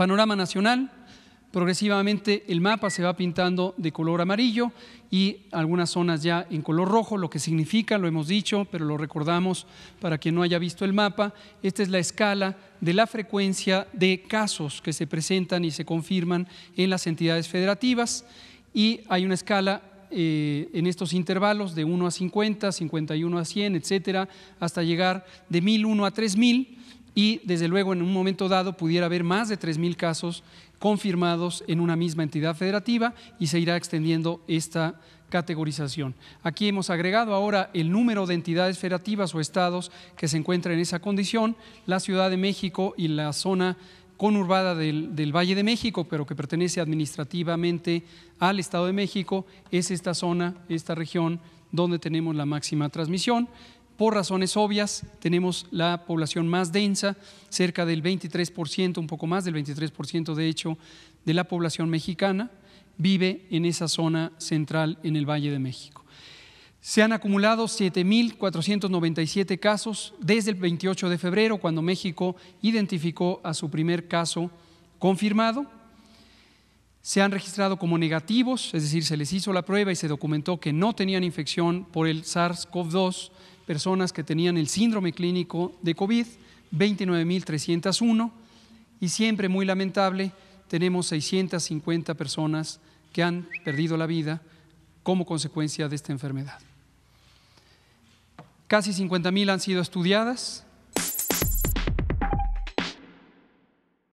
Panorama nacional, progresivamente el mapa se va pintando de color amarillo y algunas zonas ya en color rojo, lo que significa, lo hemos dicho, pero lo recordamos para quien no haya visto el mapa, esta es la escala de la frecuencia de casos que se presentan y se confirman en las entidades federativas y hay una escala eh, en estos intervalos de 1 a 50, 51 a 100, etcétera, hasta llegar de 1001 a 3000 y desde luego en un momento dado pudiera haber más de 3.000 casos confirmados en una misma entidad federativa y se irá extendiendo esta categorización. Aquí hemos agregado ahora el número de entidades federativas o estados que se encuentran en esa condición, la Ciudad de México y la zona conurbada del, del, Valle de México, pero que pertenece administrativamente al Estado de México, es esta zona, esta región donde tenemos la máxima transmisión. Por razones obvias, tenemos la población más densa, cerca del 23%, un poco más del 23% de hecho, de la población mexicana vive en esa zona central en el Valle de México. Se han acumulado 7.497 casos desde el 28 de febrero, cuando México identificó a su primer caso confirmado. Se han registrado como negativos, es decir, se les hizo la prueba y se documentó que no tenían infección por el SARS-CoV-2 personas que tenían el síndrome clínico de COVID, 29.301, y siempre muy lamentable, tenemos 650 personas que han perdido la vida como consecuencia de esta enfermedad. Casi 50.000 han sido estudiadas,